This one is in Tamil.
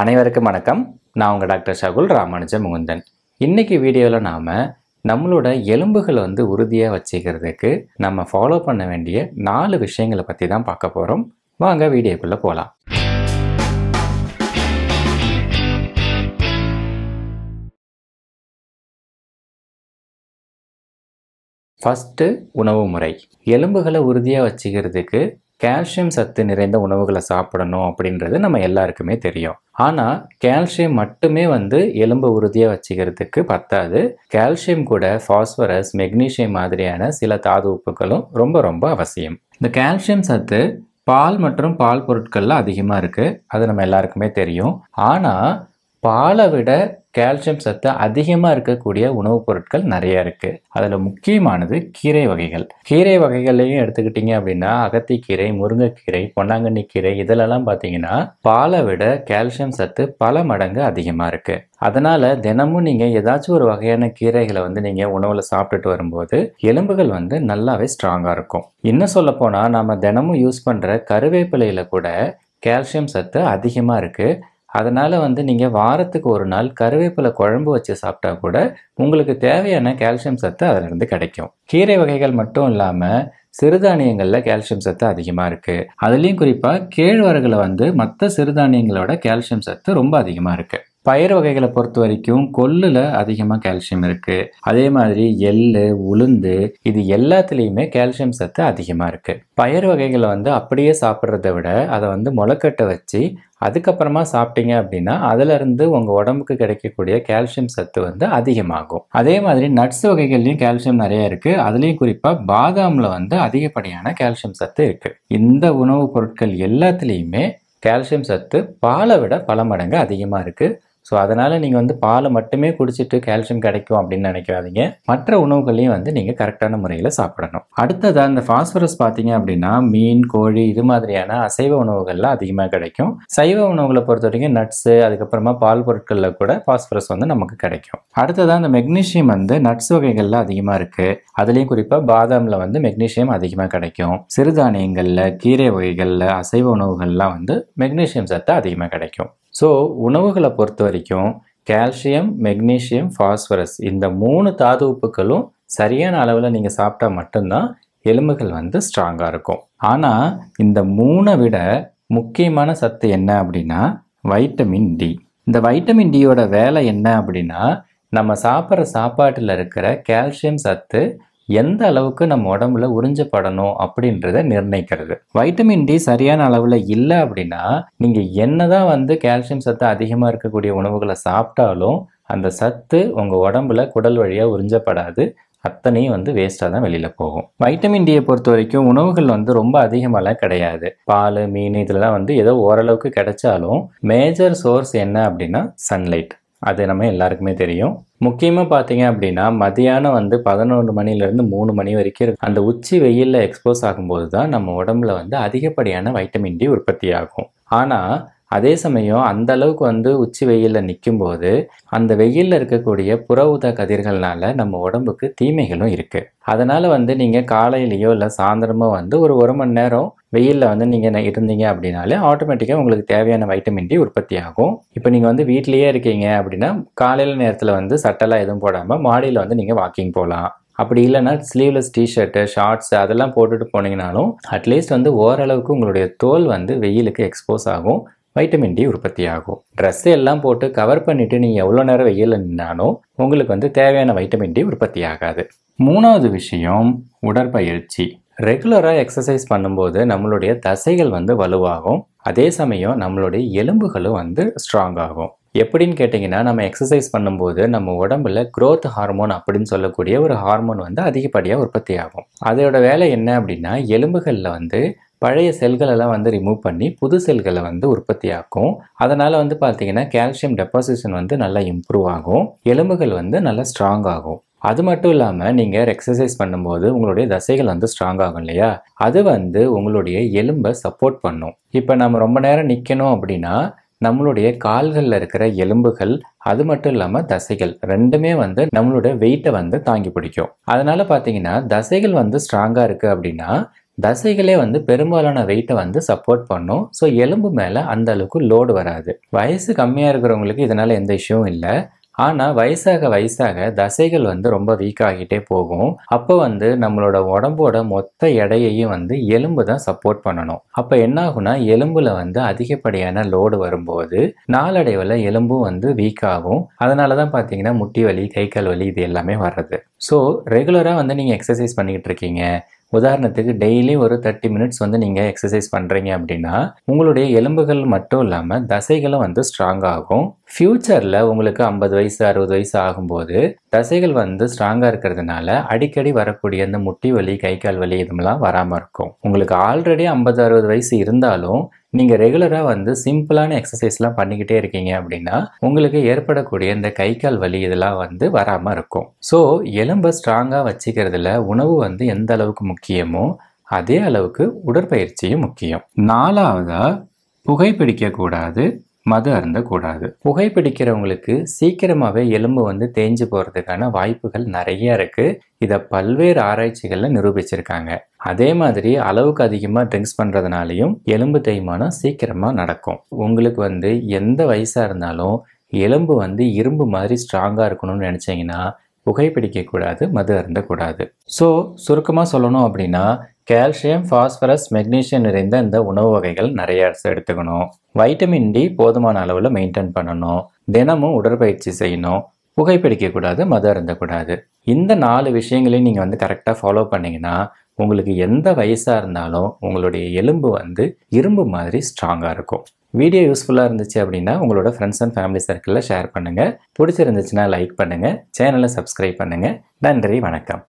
அனைவருக்கும் வணக்கம் நான் உங்கள் டாக்டர் சகுல் ராமானுஜ முகுந்தன் இன்றைக்கி வீடியோவில் நாம் நம்மளோட எலும்புகளை வந்து உறுதியாக வச்சுக்கிறதுக்கு நம்ம ஃபாலோ பண்ண வேண்டிய நாலு விஷயங்களை பற்றி தான் பார்க்க போகிறோம் வாங்க வீடியோக்குள்ளே போகலாம் ஃபஸ்ட்டு உணவு முறை எலும்புகளை உறுதியாக வச்சுக்கிறதுக்கு கால்சியம் சத்து நிறைந்த உணவுகளை சாப்பிடணும் அப்படின்றது நம்ம எல்லாருக்குமே தெரியும் ஆனால் கால்சியம் மட்டுமே வந்து எலும்பு உறுதியாக வச்சுக்கிறதுக்கு பத்தாது கால்சியம் கூட ஃபாஸ்பரஸ் மெக்னீஷியம் மாதிரியான சில தாது உப்புகளும் ரொம்ப ரொம்ப அவசியம் இந்த கால்சியம் சத்து பால் மற்றும் பால் பொருட்களில் அதிகமாக இருக்குது அது நம்ம எல்லாருக்குமே தெரியும் ஆனால் பாலை விட கால்சியம் சத்து அதிகமாக இருக்கக்கூடிய உணவுப் பொருட்கள் நிறைய இருக்குது அதில் முக்கியமானது கீரை வகைகள் கீரை வகைகள்லையும் எடுத்துக்கிட்டிங்க அப்படின்னா அகத்திக்கீரை முருங்கைக்கீரை பொன்னாங்கண்ணி கீரை இதிலெல்லாம் பார்த்தீங்கன்னா பாலை விட கால்சியம் சத்து பல மடங்கு அதிகமாக இருக்குது அதனால் தினமும் நீங்கள் ஏதாச்சும் ஒரு வகையான கீரைகளை வந்து நீங்கள் உணவில் சாப்பிட்டுட்டு வரும்போது எலும்புகள் வந்து நல்லாவே ஸ்ட்ராங்காக இருக்கும் இன்னும் சொல்லப்போனால் நாம தினமும் யூஸ் பண்ணுற கருவேப்பிலையில் கூட கால்சியம் சத்து அதிகமாக இருக்குது அதனால் வந்து நீங்கள் வாரத்துக்கு ஒரு நாள் கருவேப்பிலை குழம்பு வச்சு சாப்பிட்டா கூட உங்களுக்கு தேவையான கால்சியம் சத்து அதிலிருந்து கிடைக்கும் கீரை வகைகள் மட்டும் இல்லாமல் சிறுதானியங்களில் கால்சியம் சத்து அதிகமாக இருக்குது அதுலேயும் குறிப்பாக கேழ்வரகில் வந்து மற்ற சிறுதானியங்களோட கால்சியம் சத்து ரொம்ப அதிகமாக இருக்குது பயிர் வகைகளை பொறுத்த வரைக்கும் கொல்லுல அதிகமாக கால்சியம் இருக்குது அதே மாதிரி எள் உளுந்து இது எல்லாத்துலேயுமே கால்சியம் சத்து அதிகமாக இருக்குது பயிர் வகைகளை வந்து அப்படியே சாப்பிட்றத விட அதை வந்து முளைக்கட்டை வச்சு அதுக்கப்புறமா சாப்பிட்டீங்க அப்படின்னா அதிலிருந்து உங்கள் உடம்புக்கு கிடைக்கக்கூடிய கால்சியம் சத்து வந்து அதிகமாகும் அதே மாதிரி நட்ஸ் வகைகள்லையும் கால்சியம் நிறைய இருக்குது அதுலேயும் குறிப்பாக பாதாமில் வந்து அதிகப்படியான கால்சியம் சத்து இருக்குது இந்த உணவுப் பொருட்கள் எல்லாத்துலேயுமே கால்சியம் சத்து பாலை விட பல மடங்கு அதிகமாக இருக்குது ஸோ அதனால் நீங்கள் வந்து பாலை மட்டுமே குடிச்சிட்டு கால்சியம் கிடைக்கும் அப்படின்னு நினைக்காதீங்க மற்ற உணவுகளையும் வந்து நீங்கள் கரெக்டான முறையில் சாப்பிடணும் அடுத்ததாக இந்த ஃபாஸ்பரஸ் பார்த்தீங்க அப்படின்னா மீன் கோழி இது மாதிரியான அசைவ உணவுகள்லாம் அதிகமாக கிடைக்கும் சைவ உணவுகளை பொறுத்த வரைக்கும் நட்ஸு அதுக்கப்புறமா பால் பொருட்களில் கூட ஃபாஸ்பரஸ் வந்து நமக்கு கிடைக்கும் அடுத்ததாக இந்த மெக்னீஷியம் வந்து நட்ஸ் வகைகளில் அதிகமாக இருக்குது அதுலேயும் குறிப்பாக பாதாமில் வந்து மெக்னீஷியம் அதிகமாக கிடைக்கும் சிறுதானியங்களில் கீரை வகைகளில் அசைவ உணவுகள்லாம் வந்து மெக்னீஷியம் சத்து அதிகமாக கிடைக்கும் ஸோ உணவுகளை பொறுத்த வரைக்கும் கால்சியம் மெக்னீஷியம் ஃபாஸ்பரஸ் இந்த மூணு தாது உப்புக்களும் சரியான அளவில் நீங்கள் சாப்பிட்டா மட்டும்தான் எலும்புகள் வந்து ஸ்ட்ராங்காக இருக்கும் ஆனால் இந்த மூணை விட முக்கியமான சத்து என்ன அப்படின்னா வைட்டமின் டி இந்த வைட்டமின் டியோட வேலை என்ன அப்படின்னா நம்ம சாப்பிட்ற சாப்பாட்டில் இருக்கிற கால்சியம் சத்து எந்த அளவுக்கு நம்ம உடம்புல உறிஞ்சப்படணும் அப்படின்றத நிர்ணயிக்கிறது வைட்டமின் டி சரியான அளவில் இல்லை அப்படின்னா நீங்கள் என்னதான் வந்து கால்சியம் சத்து அதிகமாக இருக்கக்கூடிய உணவுகளை சாப்பிட்டாலும் அந்த சத்து உங்கள் உடம்புல குடல் வழியாக உறிஞ்சப்படாது அத்தனையும் வந்து வேஸ்ட்டாக தான் வெளியில் போகும் வைட்டமின் டியை பொறுத்த வரைக்கும் உணவுகள் வந்து ரொம்ப அதிகமாகலாம் கிடையாது பால் மீன் இதெல்லாம் வந்து ஏதோ ஓரளவுக்கு கிடைச்சாலும் மேஜர் சோர்ஸ் என்ன அப்படின்னா சன்லைட் அது நம்ம எல்லாருக்குமே தெரியும் முக்கியமாக பார்த்தீங்க அப்படின்னா மதியானம் வந்து பதினொன்று மணிலேருந்து மூணு மணி வரைக்கும் இருக்கும் அந்த உச்சி வெயிலில் எக்ஸ்போஸ் ஆகும்போது தான் நம்ம உடம்புல வந்து அதிகப்படியான வைட்டமின் டி உற்பத்தி ஆகும் ஆனால் அதே சமயம் அந்த அளவுக்கு வந்து உச்சி வெயிலில் நிற்கும்போது அந்த வெயிலில் இருக்கக்கூடிய புற உத கதிர்கள்னால நம்ம உடம்புக்கு தீமைகளும் இருக்குது அதனால் வந்து நீங்கள் காலையிலையோ இல்லை சாயந்தரமோ வந்து ஒரு ஒரு மணி நேரம் வெயிலில் வந்து நீங்கள் இருந்தீங்க அப்படின்னாலே ஆட்டோமேட்டிக்காக உங்களுக்கு தேவையான வைட்டமின் டி உற்பத்தி ஆகும் இப்போ நீங்கள் வந்து வீட்லேயே இருக்கீங்க அப்படின்னா காலையில் நேரத்தில் வந்து சட்டெல்லாம் எதுவும் போடாமல் மாடியில் வந்து நீங்கள் வாக்கிங் போகலாம் அப்படி இல்லைன்னா ஸ்லீவ்லெஸ் டிஷர்ட்டு ஷார்ட்ஸ் அதெல்லாம் போட்டுட்டு போனீங்கனாலும் அட்லீஸ்ட் வந்து ஓரளவுக்கு உங்களுடைய தோல் வந்து வெயிலுக்கு எக்ஸ்போஸ் ஆகும் வைட்டமின் டி உற்பத்தி ஆகும் ட்ரெஸ் எல்லாம் போட்டு கவர் பண்ணிவிட்டு நீங்கள் எவ்வளோ நேரம் வெயில் நின்னாலும் உங்களுக்கு வந்து தேவையான வைட்டமின் டி உற்பத்தி ஆகாது மூணாவது விஷயம் உடற்பயிற்சி ரெகுலராக எக்ஸசைஸ் பண்ணும்போது நம்மளுடைய தசைகள் வந்து வலுவாகும் அதே சமயம் நம்மளுடைய எலும்புகளும் வந்து ஸ்ட்ராங் ஆகும் எப்படின்னு கேட்டிங்கன்னா நம்ம எக்ஸசைஸ் பண்ணும்போது நம்ம உடம்புல க்ரோத் ஹார்மோன் அப்படின்னு சொல்லக்கூடிய ஒரு ஹார்மோன் வந்து அதிகப்படியாக உற்பத்தி ஆகும் அதோட வேலை என்ன அப்படின்னா எலும்புகளில் வந்து பழைய செல்களெல்லாம் வந்து ரிமூவ் பண்ணி புது செல்களை வந்து உற்பத்தி ஆக்கும் அதனால் வந்து பார்த்திங்கன்னா கால்சியம் டெபாசிஷன் வந்து நல்லா இம்ப்ரூவ் ஆகும் எலும்புகள் வந்து நல்லா ஸ்ட்ராங் ஆகும் அது மட்டும் இல்லாமல் நீங்கள் எக்ஸசைஸ் பண்ணும்போது உங்களுடைய தசைகள் வந்து ஸ்ட்ராங் ஆகும் இல்லையா அது வந்து உங்களுடைய எலும்பை சப்போர்ட் பண்ணும் இப்போ நம்ம ரொம்ப நேரம் நிற்கணும் அப்படின்னா நம்மளுடைய கால்களில் இருக்கிற எலும்புகள் அது மட்டும் இல்லாமல் தசைகள் ரெண்டுமே வந்து நம்மளுடைய வெயிட்டை வந்து தாங்கி பிடிக்கும் அதனால் பார்த்தீங்கன்னா தசைகள் வந்து ஸ்ட்ராங்காக இருக்குது அப்படின்னா தசைகளே வந்து பெரும்பாலான வெயிட்டை வந்து சப்போர்ட் பண்ணும் ஸோ எலும்பு மேலே அந்த அளவுக்கு லோடு வராது வயசு கம்மியாக இருக்கிறவங்களுக்கு இதனால் எந்த இஷ்யூவும் இல்லை ஆனால் வயசாக வயசாக தசைகள் வந்து ரொம்ப வீக் ஆகிட்டே போகும் அப்போ வந்து நம்மளோட உடம்போட மொத்த எடையையும் வந்து எலும்பு தான் சப்போர்ட் பண்ணணும் அப்போ என்னாகும்னா எலும்பில் வந்து அதிகப்படியான லோடு வரும்போது நாளடைவில் எலும்பும் வந்து வீக் ஆகும் அதனால தான் பார்த்தீங்கன்னா முட்டி வலி கை கால் வலி இது எல்லாமே வர்றது ஸோ ரெகுலராக வந்து நீங்கள் எக்ஸசைஸ் பண்ணிக்கிட்டு இருக்கீங்க உதாரணத்துக்கு டெய்லி ஒரு தேர்ட்டி மினிட்ஸ் வந்து நீங்கள் எக்ஸசைஸ் பண்ணுறீங்க அப்படின்னா உங்களுடைய எலும்புகள் மட்டும் இல்லாமல் தசைகளும் வந்து ஸ்ட்ராங் ஆகும் ஃப்யூச்சரில் உங்களுக்கு ஐம்பது வயசு அறுபது வயசு ஆகும்போது தசைகள் வந்து ஸ்ட்ராங்காக இருக்கிறதுனால அடிக்கடி வரக்கூடிய அந்த முட்டி வலி கை கால் வலி இதுலாம் வராமல் இருக்கும் உங்களுக்கு ஆல்ரெடி ஐம்பது அறுபது வயசு இருந்தாலும் நீங்கள் ரெகுலராக வந்து சிம்பிளான எக்ஸசைஸ்லாம் பண்ணிக்கிட்டே இருக்கீங்க அப்படின்னா உங்களுக்கு ஏற்படக்கூடிய இந்த கை கால் வலி இதெல்லாம் வந்து வராமல் இருக்கும் ஸோ எலும்பை ஸ்ட்ராங்காக வச்சுக்கிறதுல உணவு வந்து எந்த அளவுக்கு முக்கியமோ அதே அளவுக்கு உடற்பயிற்சியும் முக்கியம் நாலாவதாக புகைப்பிடிக்கக்கூடாது மது அருந்தக்கூடாது புகைப்பிடிக்கிறவங்களுக்கு சீக்கிரமாகவே எலும்பு வந்து தேஞ்சு போகிறதுக்கான வாய்ப்புகள் நிறைய இருக்குது இதை பல்வேறு ஆராய்ச்சிகளில் நிரூபிச்சிருக்காங்க அதே மாதிரி அளவுக்கு அதிகமாக ட்ரிங்க்ஸ் பண்ணுறதுனாலையும் எலும்பு தேய்மானம் சீக்கிரமாக நடக்கும் உங்களுக்கு வந்து எந்த வயசாக இருந்தாலும் எலும்பு வந்து இரும்பு மாதிரி ஸ்ட்ராங்காக இருக்கணும்னு நினச்சிங்கன்னா புகைப்பிடிக்கக்கூடாது மது அருந்தக்கூடாது ஸோ சுருக்கமாக சொல்லணும் அப்படின்னா கால்சியம் ஃபாஸ்பரஸ் மெக்னீஷியம் நிறைந்த இந்த உணவு வகைகள் நிறைய எடுத்துக்கணும் வைட்டமின் டி போதுமான அளவில் மெயின்டைன் பண்ணணும் தினமும் உடற்பயிற்சி செய்யணும் புகைப்பிடிக்கக்கூடாது மது அருந்தக்கூடாது இந்த நாலு விஷயங்களையும் நீங்கள் வந்து கரெக்டாக ஃபாலோ பண்ணிங்கன்னா உங்களுக்கு எந்த வயசாக இருந்தாலும் உங்களுடைய எலும்பு வந்து இரும்பு மாதிரி ஸ்ட்ராங்காக இருக்கும் வீடியோ யூஸ்ஃபுல்லாக இருந்துச்சு அப்படின்னா உங்களோட ஃப்ரெண்ட்ஸ் அண்ட் ஃபேமிலி சர்க்கிளில் ஷேர் பண்ணுங்கள் பிடிச்சிருந்துச்சுன்னா லைக் பண்ணுங்கள் சேனலை சப்ஸ்கிரைப் பண்ணுங்கள் நன்றி வணக்கம்